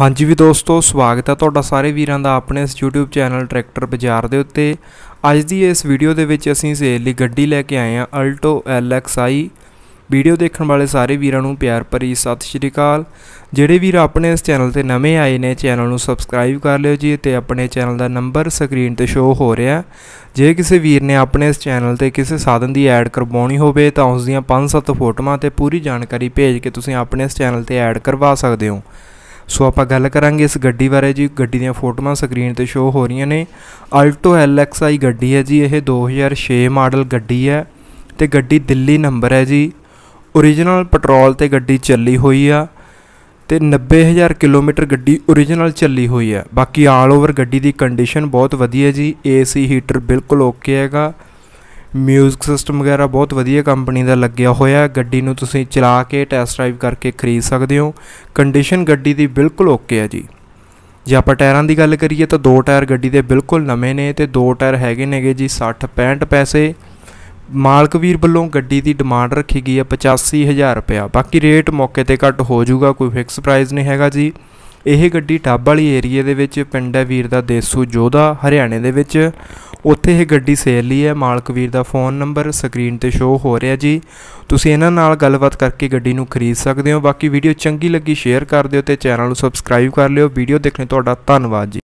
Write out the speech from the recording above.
ਹਾਂਜੀ ਵੀ ਦੋਸਤੋ ਸਵਾਗਤ ਹੈ ਤੁਹਾਡਾ ਸਾਰੇ ਵੀਰਾਂ ਦਾ ਆਪਣੇ ਇਸ YouTube ਚੈਨਲ ਟਰੈਕਟਰ ਬਾਜ਼ਾਰ ਦੇ ਉੱਤੇ ਅੱਜ ਦੀ ਇਸ ਵੀਡੀਓ ਦੇ ਵਿੱਚ ਅਸੀਂ ਸੇਲ ਲਈ ਗੱਡੀ ਲੈ ਕੇ ਆਏ ਹਾਂ ਅਲਟੋ LXi ਵੀਡੀਓ ਦੇਖਣ ਵਾਲੇ ਸਾਰੇ ਵੀਰਾਂ ਨੂੰ ਪਿਆਰ ਭਰੀ ਸਤਿ ਸ਼੍ਰੀ ਅਕਾਲ ਜਿਹੜੇ ਵੀਰ ਆਪਣੇ ਇਸ ਚੈਨਲ ਤੇ ਨਵੇਂ ਆਏ ਨੇ ਚੈਨਲ ਨੂੰ ਸਬਸਕ੍ਰਾਈਬ ਕਰ ਲਿਓ ਜੀ ਤੇ ਆਪਣੇ ਚੈਨਲ ਦਾ ਨੰਬਰ ਸਕਰੀਨ ਤੇ ਸ਼ੋ ਹੋ ਰਿਹਾ ਜੇ ਕਿਸੇ ਵੀਰ ਨੇ ਆਪਣੇ ਇਸ ਚੈਨਲ ਤੇ ਕਿਸੇ ਸਾਧਨ ਦੀ ਐਡ ਕਰਵਾਉਣੀ ਹੋਵੇ ਤਾਂ ਉਸ ਦੀਆਂ 5-7 ਫੋਟੋਆਂ ਤੇ ਪੂਰੀ ਜਾਣਕਾਰੀ ਭੇਜ ਕੇ ਤੁਸੀਂ ਆਪਣੇ ਇਸ ਚੈਨਲ ਤੇ ਐਡ ਕਰਵਾ ਸਕਦੇ ਹੋ ਸੋ ਆਪਾਂ ਗੱਲ ਕਰਾਂਗੇ ਇਸ ਗੱਡੀ ਬਾਰੇ ਜੀ ਗੱਡੀ ਦੀਆਂ ਫੋਟੋਆਂ ਸਕਰੀਨ ਤੇ ਸ਼ੋ ਹੋ ਰਹੀਆਂ ਨੇ ਆਲਟੋ ਆਈ ਗੱਡੀ ਹੈ ਜੀ ਇਹ 2006 ਮਾਡਲ ਗੱਡੀ ਹੈ ਤੇ ਗੱਡੀ ਦਿੱਲੀ ਨੰਬਰ ਹੈ ਜੀ origignal ਪੈਟਰੋਲ ਤੇ ਗੱਡੀ ਚੱਲੀ ਹੋਈ ਆ ਤੇ 90000 ਕਿਲੋਮੀਟਰ ਗੱਡੀ origignal ਚੱਲੀ ਹੋਈ ਆ ਬਾਕੀ ਆਲ ਓਵਰ ਗੱਡੀ ਦੀ ਕੰਡੀਸ਼ਨ ਬਹੁਤ ਵਧੀਆ ਜੀ ਏਸੀ ਹੀਟਰ ਬਿਲਕੁਲ ਓਕੇ ਹੈਗਾ ਮਿਊਜ਼ਿਕ ਸਿਸਟਮ ਵਗੈਰਾ ਬਹੁਤ ਵਧੀਆ ਕੰਪਨੀ ਦਾ ਲੱਗਿਆ ਹੋਇਆ ਗੱਡੀ ਨੂੰ ਤੁਸੀਂ ਚਲਾ ਕੇ ਟੈਸਟ ਡਰਾਈਵ ਕਰਕੇ ਖਰੀਦ ਸਕਦੇ ਹੋ ਕੰਡੀਸ਼ਨ ਗੱਡੀ ਦੀ ਬਿਲਕੁਲ ਓਕੇ ਹੈ ਜੀ ਜੇ ਆਪਾਂ ਟਾਇਰਾਂ ਦੀ ਗੱਲ ਕਰੀਏ ਤਾਂ ਦੋ ਟਾਇਰ ਗੱਡੀ ਦੇ ਬਿਲਕੁਲ ਨਵੇਂ ਨੇ ਤੇ ਦੋ ਟਾਇਰ ਹੈਗੇ ਨੇਗੇ ਜੀ 60 65 ਪੈਸੇ ਮਾਲਕ ਵੀਰ ਵੱਲੋਂ ਗੱਡੀ ਦੀ ਡਿਮਾਂਡ ਰੱਖੀ ਗਈ ਹੈ 85000 ਰੁਪਇਆ ਬਾਕੀ ਰੇਟ ਮੌਕੇ ਤੇ ਘੱਟ ਹੋ ਜਾਊਗਾ ਕੋਈ ਫਿਕਸ ਪ੍ਰਾਈਸ ਨਹੀਂ ਹੈਗਾ ਜੀ ਇਹ ਗੱਡੀ ਟੱਬ ਵਾਲੀ ਏਰੀਆ ਦੇ ਵਿੱਚ ਪਿੰਡ ਹੈ ਵੀਰ ਦਾ ਦੇਸੂ ਜੋਧਾ ਹਰਿਆਣੇ ਦੇ ਵਿੱਚ ਉੱਥੇ ਇਹ ਗੱਡੀ ਸੇਲ ਲਈ ਹੈ ਮਾਲਕ ਵੀਰ ਦਾ ਫੋਨ ਨੰਬਰ ਸਕਰੀਨ ਤੇ ਸ਼ੋ ਹੋ ਰਿਹਾ ਜੀ ਤੁਸੀਂ ਇਹਨਾਂ ਨਾਲ ਗੱਲਬਾਤ ਕਰਕੇ ਗੱਡੀ ਨੂੰ ਖਰੀਦ ਸਕਦੇ ਹੋ ਬਾਕੀ ਵੀਡੀਓ ਚੰਗੀ ਲੱਗੀ ਸ਼ੇਅਰ ਕਰ ਦਿਓ ਤੇ ਚੈਨਲ ਨੂੰ ਸਬਸਕ੍ਰਾਈਬ ਕਰ ਲਿਓ ਵੀਡੀਓ ਦੇਖਣ ਤੁਹਾਡਾ ਧੰਨਵਾਦ ਜੀ